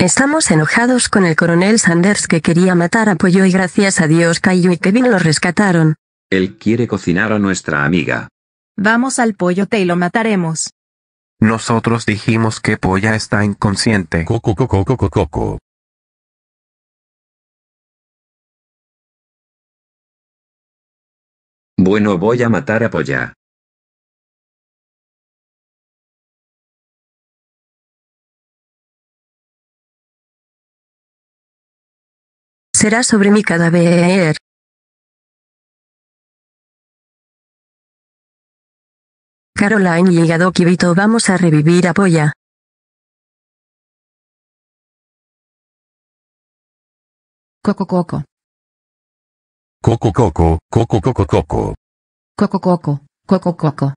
Estamos enojados con el coronel Sanders que quería matar a Pollo y gracias a Dios Cayo y Kevin lo rescataron. Él quiere cocinar a nuestra amiga. Vamos al pollo te y lo mataremos. Nosotros dijimos que Polla está inconsciente. Bueno voy a matar a Polla. sobre mi cadáver. Caroline y Kibito vamos a revivir apoya. Polla. Coco coco. Coco coco, coco coco coco. Coco coco, coco coco.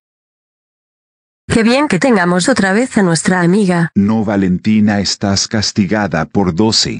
Qué bien que tengamos otra vez a nuestra amiga. No Valentina estás castigada por 12.